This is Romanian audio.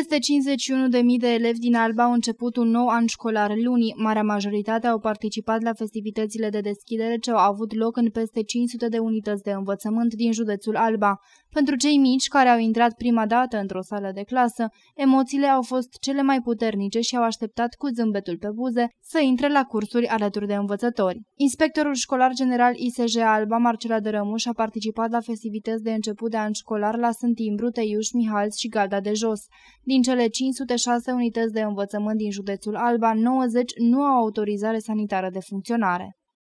Peste 51.000 de elevi din Alba au început un nou an școlar luni. Marea majoritate au participat la festivitățile de deschidere ce au avut loc în peste 500 de unități de învățământ din județul Alba. Pentru cei mici care au intrat prima dată într-o sală de clasă, emoțiile au fost cele mai puternice și au așteptat cu zâmbetul pe buze să intre la cursuri alături de învățători. Inspectorul școlar general ISJ Alba, Marcela Dărămuș, a participat la festivități de început de an școlar la Sântimbru, Teiuș, Mihalți și Galda de Jos. Din cele 506 unități de învățământ din județul Alba, 90 nu au autorizare sanitară de funcționare.